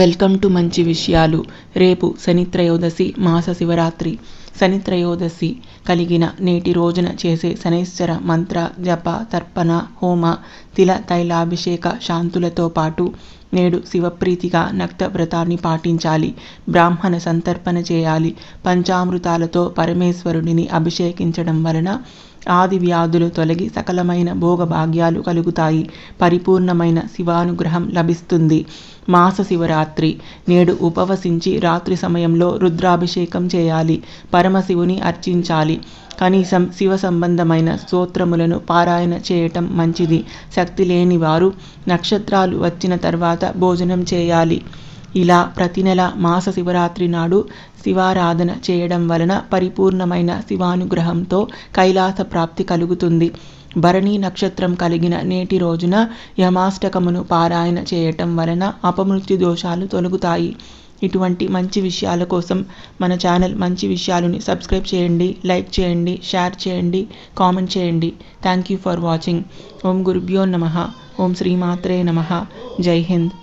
welcome to మంచి విషయాలు రేపు శనిత్రయోదశి మాస శివరాత్రి శనిత్రయోదశి కలిగిన నేటి రోజున చేసే శనైశ్వర మంత్ర జప తర్పణ హోమ తిల తైలాభిషేక శాంతులతో పాటు నేడు శివప్రీతిగా నక్త వ్రతాన్ని పాటించాలి బ్రాహ్మణ సంతర్పణ చేయాలి పంచామృతాలతో పరమేశ్వరుడిని అభిషేకించడం వలన ఆది వ్యాధులు తొలగి సకలమైన భోగభాగ్యాలు కలుగుతాయి పరిపూర్ణమైన శివానుగ్రహం లభిస్తుంది మాస శివరాత్రి నేడు ఉపవసించి రాత్రి సమయంలో రుద్రాభిషేకం చేయాలి పరమశివుని అర్చించాలి కనీసం శివ సంబంధమైన స్తోత్రములను పారాయణ చేయటం మంచిది శక్తి లేని వారు నక్షత్రాలు వచ్చిన తర్వాత భోజనం చేయాలి ఇలా ప్రతి నెల మాస శివరాత్రి నాడు శివారాధన చేయడం వలన పరిపూర్ణమైన శివానుగ్రహంతో కైలాస ప్రాప్తి కలుగుతుంది భరణి నక్షత్రం కలిగిన నేటి రోజున యమాష్టకమును పారాయణ చేయటం వలన అపమృత్యు దోషాలు తొలగుతాయి ఇటువంటి మంచి విషయాల కోసం మన ఛానల్ మంచి విషయాలని సబ్స్క్రైబ్ చేయండి లైక్ చేయండి షేర్ చేయండి కామెంట్ చేయండి థ్యాంక్ యూ ఫర్ వాచింగ్ ఓం గురుభ్యో నమ ఓం శ్రీమాత్రే నమ జై హింద్